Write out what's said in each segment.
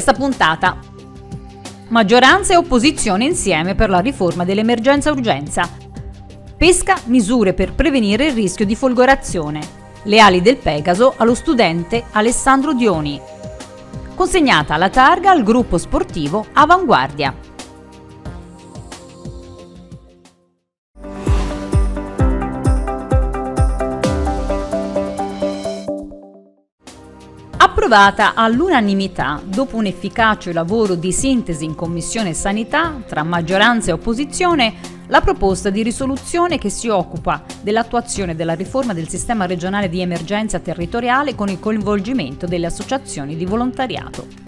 questa puntata. Maggioranza e opposizione insieme per la riforma dell'emergenza-urgenza. Pesca misure per prevenire il rischio di folgorazione. Le ali del Pegaso allo studente Alessandro Dioni. Consegnata la targa al gruppo sportivo Avanguardia. approvata all'unanimità dopo un efficace lavoro di sintesi in Commissione Sanità tra maggioranza e opposizione, la proposta di risoluzione che si occupa dell'attuazione della riforma del sistema regionale di emergenza territoriale con il coinvolgimento delle associazioni di volontariato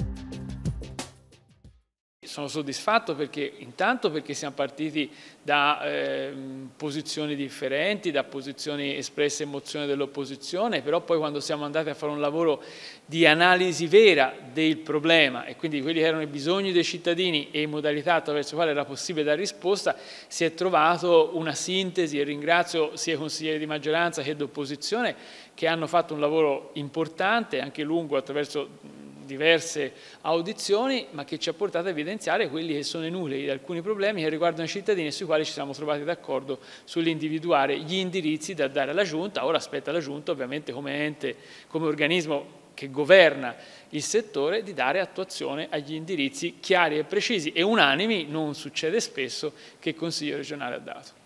sono soddisfatto perché intanto perché siamo partiti da eh, posizioni differenti, da posizioni espresse in mozione dell'opposizione, però poi quando siamo andati a fare un lavoro di analisi vera del problema e quindi quelli che erano i bisogni dei cittadini e modalità attraverso le quali era possibile dare risposta, si è trovato una sintesi e ringrazio sia i consiglieri di maggioranza che d'opposizione che hanno fatto un lavoro importante, anche lungo, attraverso diverse audizioni, ma che ci ha portato a evidenziare quelli che sono i nulli di alcuni problemi che riguardano i cittadini e sui quali ci siamo trovati d'accordo sull'individuare gli indirizzi da dare alla Giunta. Ora aspetta la Giunta, ovviamente come ente, come organismo che governa il settore, di dare attuazione agli indirizzi chiari e precisi e unanimi, non succede spesso, che il Consiglio regionale ha dato.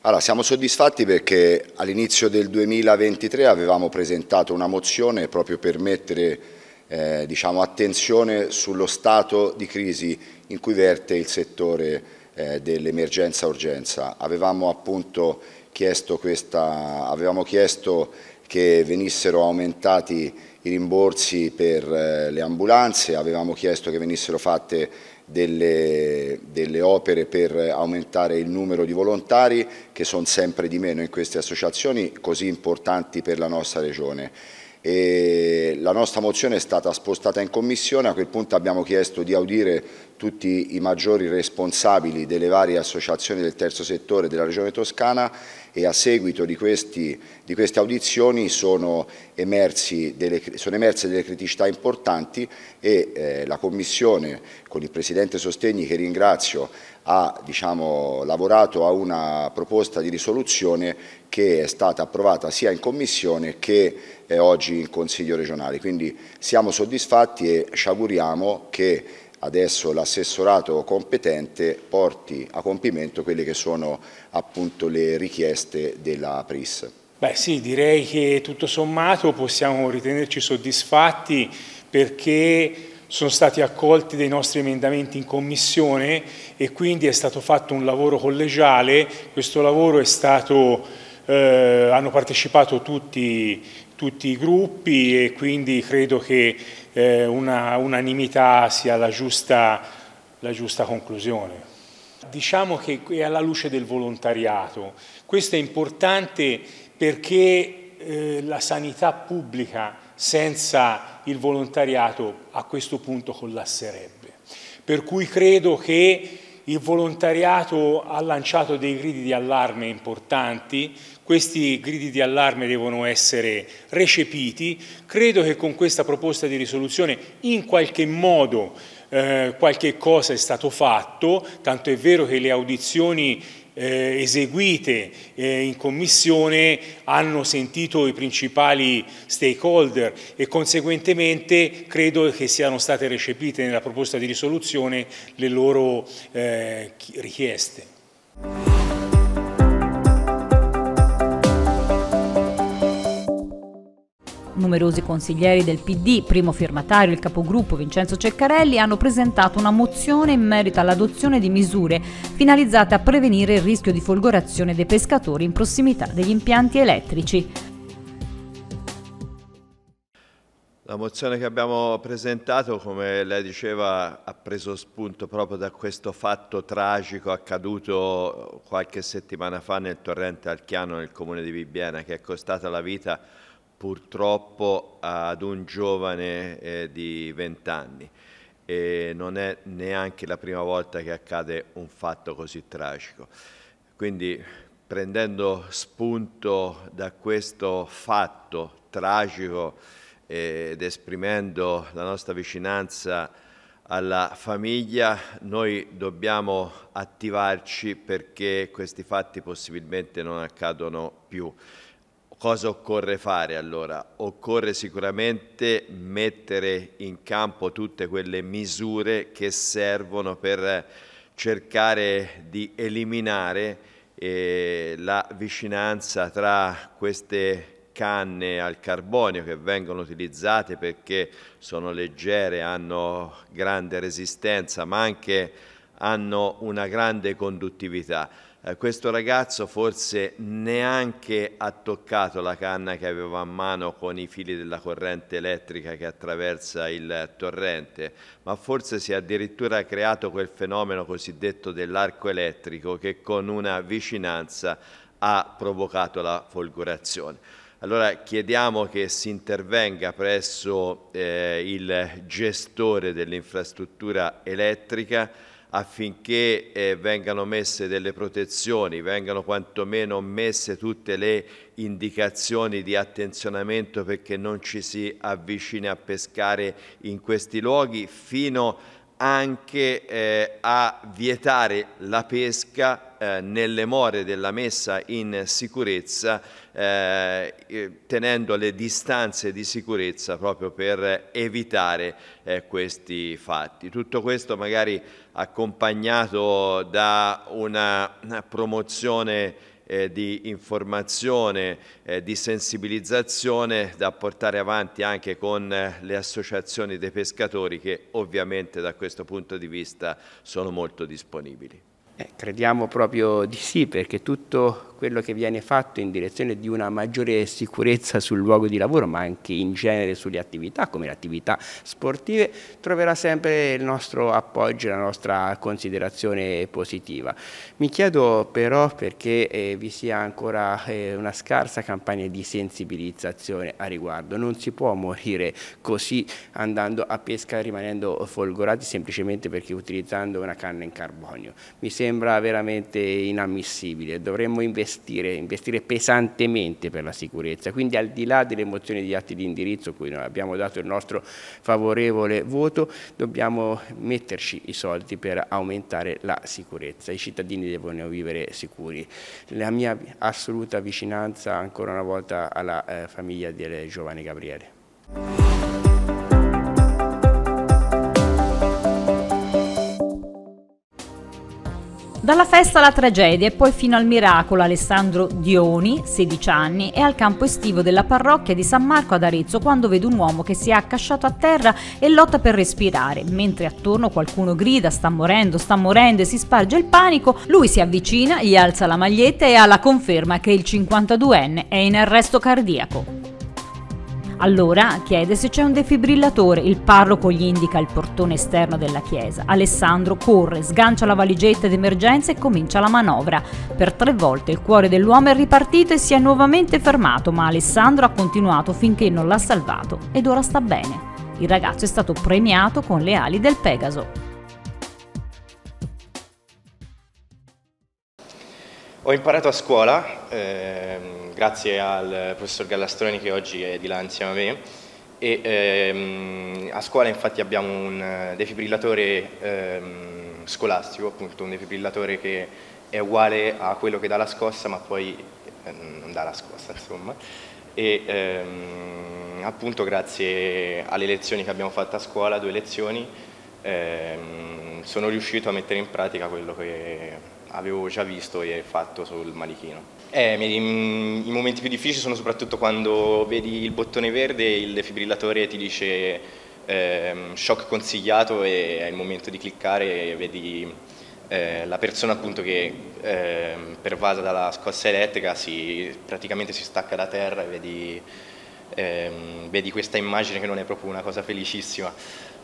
Allora, siamo soddisfatti perché all'inizio del 2023 avevamo presentato una mozione proprio per mettere eh, diciamo, attenzione sullo stato di crisi in cui verte il settore eh, dell'emergenza-urgenza. Avevamo appunto chiesto, questa, avevamo chiesto che venissero aumentati i rimborsi per eh, le ambulanze, avevamo chiesto che venissero fatte delle, delle, opere per aumentare il numero di volontari che sono sempre di meno in queste associazioni così importanti per la nostra regione e la nostra mozione è stata spostata in commissione, a quel punto abbiamo chiesto di audire tutti i maggiori responsabili delle varie associazioni del terzo settore della Regione Toscana e a seguito di, questi, di queste audizioni sono, delle, sono, emerse delle criticità importanti e eh, la Commissione con il Presidente Sostegni che ringrazio ha diciamo, lavorato a una proposta di risoluzione che è stata approvata sia in Commissione che eh, oggi in Consiglio regionale. Quindi siamo soddisfatti e ci auguriamo che adesso l'assessorato competente porti a compimento quelle che sono appunto le richieste della PRIS. Beh sì, direi che tutto sommato possiamo ritenerci soddisfatti perché sono stati accolti dei nostri emendamenti in commissione e quindi è stato fatto un lavoro collegiale, questo lavoro è stato, eh, hanno partecipato tutti, tutti, i gruppi e quindi credo che eh, una unanimità sia la giusta, la giusta conclusione. Diciamo che è alla luce del volontariato, questo è importante perché eh, la sanità pubblica senza il volontariato a questo punto collasserebbe. Per cui credo che il volontariato ha lanciato dei gridi di allarme importanti, questi gridi di allarme devono essere recepiti, credo che con questa proposta di risoluzione in qualche modo eh, qualche cosa è stato fatto, tanto è vero che le audizioni eh, eseguite eh, in commissione hanno sentito i principali stakeholder e conseguentemente credo che siano state recepite nella proposta di risoluzione le loro eh, richieste. Numerosi consiglieri del PD, primo firmatario il capogruppo Vincenzo Ceccarelli, hanno presentato una mozione in merito all'adozione di misure finalizzate a prevenire il rischio di folgorazione dei pescatori in prossimità degli impianti elettrici. La mozione che abbiamo presentato, come lei diceva, ha preso spunto proprio da questo fatto tragico accaduto qualche settimana fa nel torrente Alchiano nel comune di Bibbiena, che è costata la vita a purtroppo ad un giovane eh, di 20 anni e non è neanche la prima volta che accade un fatto così tragico. Quindi prendendo spunto da questo fatto tragico eh, ed esprimendo la nostra vicinanza alla famiglia, noi dobbiamo attivarci perché questi fatti possibilmente non accadono più. Cosa occorre fare allora? Occorre sicuramente mettere in campo tutte quelle misure che servono per cercare di eliminare eh, la vicinanza tra queste canne al carbonio che vengono utilizzate perché sono leggere, hanno grande resistenza ma anche hanno una grande conduttività eh, questo ragazzo forse neanche ha toccato la canna che aveva a mano con i fili della corrente elettrica che attraversa il torrente, ma forse si è addirittura creato quel fenomeno cosiddetto dell'arco elettrico che con una vicinanza ha provocato la folgorazione. Allora chiediamo che si intervenga presso eh, il gestore dell'infrastruttura elettrica affinché eh, vengano messe delle protezioni, vengano quantomeno messe tutte le indicazioni di attenzionamento perché non ci si avvicini a pescare in questi luoghi, fino anche eh, a vietare la pesca eh, nelle more della messa in sicurezza eh, eh, tenendo le distanze di sicurezza proprio per evitare eh, questi fatti. Tutto questo magari accompagnato da una, una promozione eh, di informazione, eh, di sensibilizzazione da portare avanti anche con eh, le associazioni dei pescatori che ovviamente da questo punto di vista sono molto disponibili. Eh, crediamo proprio di sì, perché tutto quello che viene fatto in direzione di una maggiore sicurezza sul luogo di lavoro, ma anche in genere sulle attività, come le attività sportive, troverà sempre il nostro appoggio e la nostra considerazione positiva. Mi chiedo però perché eh, vi sia ancora eh, una scarsa campagna di sensibilizzazione a riguardo. Non si può morire così andando a pesca rimanendo folgorati semplicemente perché utilizzando una canna in carbonio. Mi sembra sembra veramente inammissibile, dovremmo investire, investire pesantemente per la sicurezza, quindi al di là delle mozioni di atti di indirizzo cui noi abbiamo dato il nostro favorevole voto, dobbiamo metterci i soldi per aumentare la sicurezza, i cittadini devono vivere sicuri. La mia assoluta vicinanza ancora una volta alla eh, famiglia del giovane Gabriele. Dalla festa alla tragedia e poi fino al miracolo Alessandro Dioni, 16 anni, è al campo estivo della parrocchia di San Marco ad Arezzo quando vede un uomo che si è accasciato a terra e lotta per respirare. Mentre attorno qualcuno grida sta morendo, sta morendo e si sparge il panico, lui si avvicina, gli alza la maglietta e ha la conferma che il 52enne è in arresto cardiaco. Allora chiede se c'è un defibrillatore, il parroco gli indica il portone esterno della chiesa. Alessandro corre, sgancia la valigetta d'emergenza e comincia la manovra. Per tre volte il cuore dell'uomo è ripartito e si è nuovamente fermato, ma Alessandro ha continuato finché non l'ha salvato ed ora sta bene. Il ragazzo è stato premiato con le ali del Pegaso. Ho imparato a scuola, ehm grazie al professor Gallastroni che oggi è di là insieme a me. E, ehm, a scuola infatti abbiamo un eh, defibrillatore ehm, scolastico, appunto un defibrillatore che è uguale a quello che dà la scossa ma poi ehm, non dà la scossa insomma. E ehm, appunto grazie alle lezioni che abbiamo fatto a scuola, due lezioni, ehm, sono riuscito a mettere in pratica quello che avevo già visto e fatto sul manichino. Eh, i, momenti più difficili sono soprattutto quando vedi il bottone verde e il defibrillatore ti dice ehm, shock consigliato e è il momento di cliccare e vedi eh, la persona appunto che eh, pervasa dalla scossa elettrica si, praticamente si stacca da terra e vedi, ehm, vedi questa immagine che non è proprio una cosa felicissima.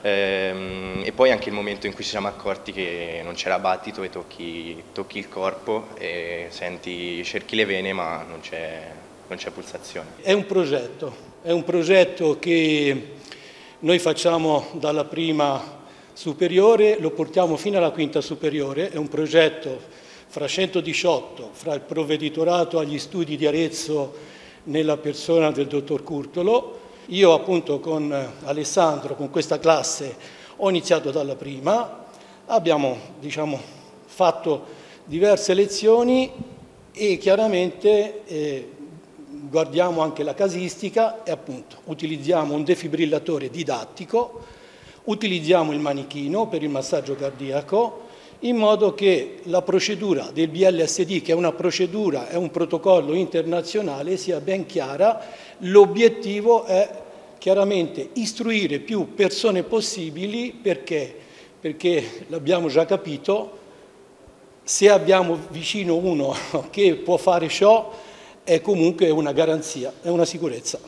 Ehm, e poi anche il momento in cui ci siamo accorti che non c'era battito e tocchi, tocchi, il corpo e senti, cerchi le vene ma non c'è pulsazione. È un progetto, è un progetto che noi facciamo dalla prima superiore, lo portiamo fino alla quinta superiore, è un progetto fra 118, fra il provveditorato agli studi di Arezzo nella persona del dottor Curtolo, io appunto con eh, Alessandro, con questa classe, ho iniziato dalla prima, abbiamo diciamo, fatto diverse lezioni e chiaramente eh, guardiamo anche la casistica e appunto utilizziamo un defibrillatore didattico, utilizziamo il manichino per il massaggio cardiaco, in modo che la procedura del BLSD, che è una procedura, è un protocollo internazionale, sia ben chiara. L'obiettivo è chiaramente istruire più persone possibili perché, perché l'abbiamo già capito, se abbiamo vicino uno che può fare ciò è comunque una garanzia, è una sicurezza.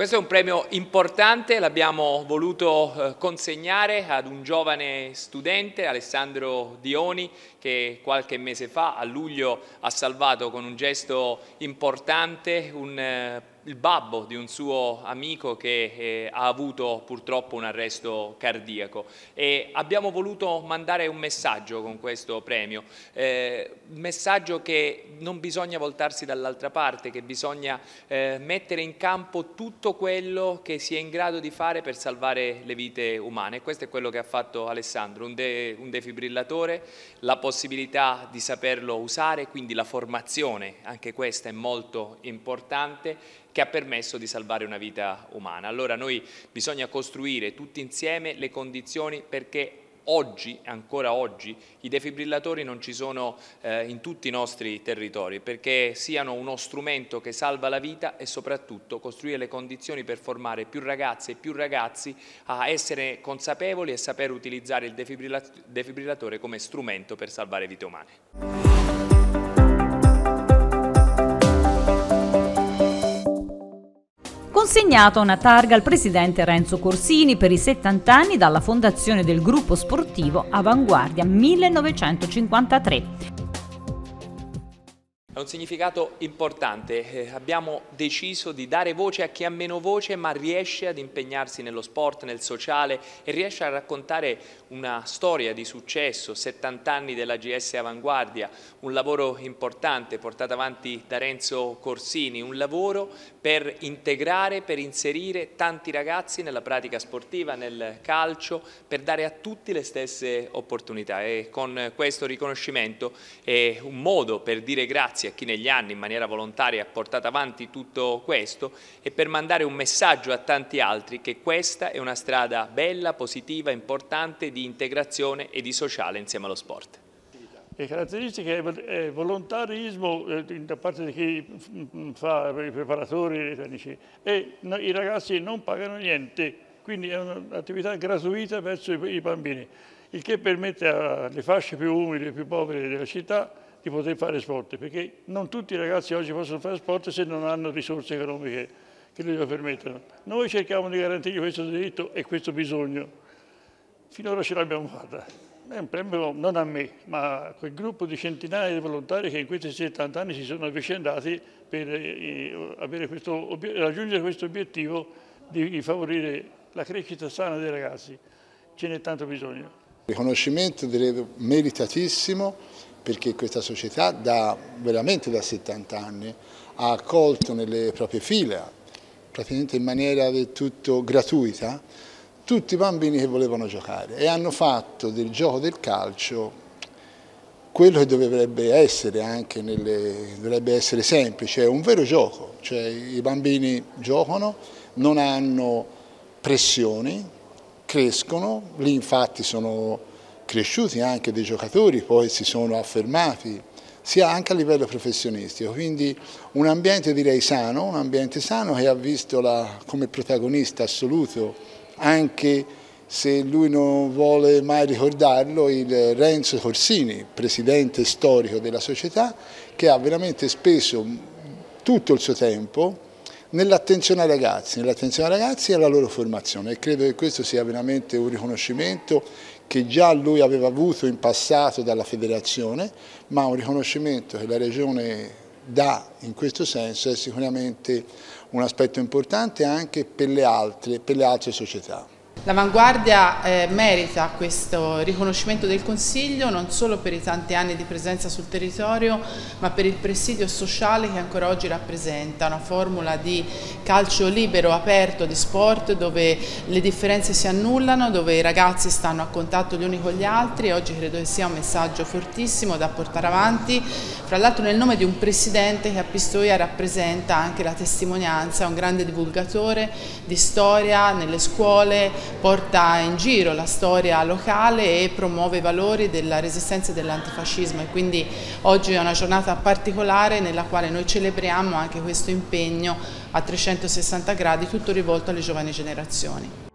Questo è un premio importante, l'abbiamo voluto eh, consegnare ad un giovane studente, Alessandro Dioni, che qualche mese fa, a luglio, ha salvato con un gesto importante un eh, il babbo di un suo amico che eh, ha avuto purtroppo un arresto cardiaco e abbiamo voluto mandare un messaggio con questo premio, eh, un messaggio che non bisogna voltarsi dall'altra parte, che bisogna eh, mettere in campo tutto quello che si è in grado di fare per salvare le vite umane e questo è quello che ha fatto Alessandro, un, de un defibrillatore, la possibilità di saperlo usare, quindi la formazione, anche questa è molto importante che ha permesso di salvare una vita umana. Allora noi bisogna costruire tutti insieme le condizioni perché oggi, ancora oggi, i defibrillatori non ci sono eh, in tutti i nostri territori perché siano uno strumento che salva la vita e soprattutto costruire le condizioni per formare più ragazze e più ragazzi a essere consapevoli e saper utilizzare il defibrillatore come strumento per salvare vite umane. consegnato una targa al presidente Renzo Corsini per i 70 anni dalla fondazione del gruppo sportivo Avanguardia 1953 un significato importante, eh, abbiamo deciso di dare voce a chi ha meno voce ma riesce ad impegnarsi nello sport, nel sociale e riesce a raccontare una storia di successo, 70 anni della GS Avanguardia, un lavoro importante portato avanti da Renzo Corsini, un lavoro per integrare, per inserire tanti ragazzi nella pratica sportiva, nel calcio, per dare a tutti le stesse opportunità e con questo riconoscimento è un modo per dire grazie a chi negli anni in maniera volontaria ha portato avanti tutto questo e per mandare un messaggio a tanti altri che questa è una strada bella, positiva, importante di integrazione e di sociale insieme allo sport. Le caratteristiche è eh, volontarismo eh, da parte di chi fa i preparatori i tecnici e i ragazzi non pagano niente, quindi è un'attività gratuita verso i bambini, il che permette alle fasce più umili e più povere della città di poter fare sport, perché non tutti i ragazzi oggi possono fare sport se non hanno risorse economiche che glielo permettono. Noi cerchiamo di garantire questo diritto e questo bisogno. Finora ce l'abbiamo fatta. È un premio non a me, ma a quel gruppo di centinaia di volontari che in questi 70 anni si sono avvicendati per eh, questo, raggiungere questo obiettivo di favorire la crescita sana dei ragazzi. Ce n'è tanto bisogno. Riconoscimento direi meritatissimo perché questa società da, veramente da 70 anni ha accolto nelle proprie file, praticamente in maniera del tutto gratuita, tutti i bambini che volevano giocare e hanno fatto del gioco del calcio quello che dovrebbe essere anche nelle, dovrebbe essere semplice, è un vero gioco, cioè i bambini giocano, non hanno pressioni, crescono, lì infatti sono cresciuti anche dei giocatori, poi si sono affermati sia anche a livello professionistico, quindi un ambiente direi sano, un ambiente sano che ha visto la, come protagonista assoluto anche se lui non vuole mai ricordarlo, il Renzo Corsini, presidente storico della società, che ha veramente speso tutto il suo tempo nell'attenzione ai ragazzi, nell'attenzione ai ragazzi e alla loro formazione e credo che questo sia veramente un riconoscimento che già lui aveva avuto in passato dalla federazione, ma un riconoscimento che la regione dà in questo senso è sicuramente un aspetto importante anche per le altre, per le altre società. L'avanguardia eh, merita questo riconoscimento del Consiglio non solo per i tanti anni di presenza sul territorio ma per il presidio sociale che ancora oggi rappresenta, una formula di calcio libero, aperto, di sport dove le differenze si annullano, dove i ragazzi stanno a contatto gli uni con gli altri e oggi credo che sia un messaggio fortissimo da portare avanti, fra l'altro nel nome di un presidente che a Pistoia rappresenta anche la testimonianza, un grande divulgatore di storia nelle scuole, porta in giro la storia locale e promuove i valori della resistenza e dell'antifascismo e quindi oggi è una giornata particolare nella quale noi celebriamo anche questo impegno a 360 gradi tutto rivolto alle giovani generazioni.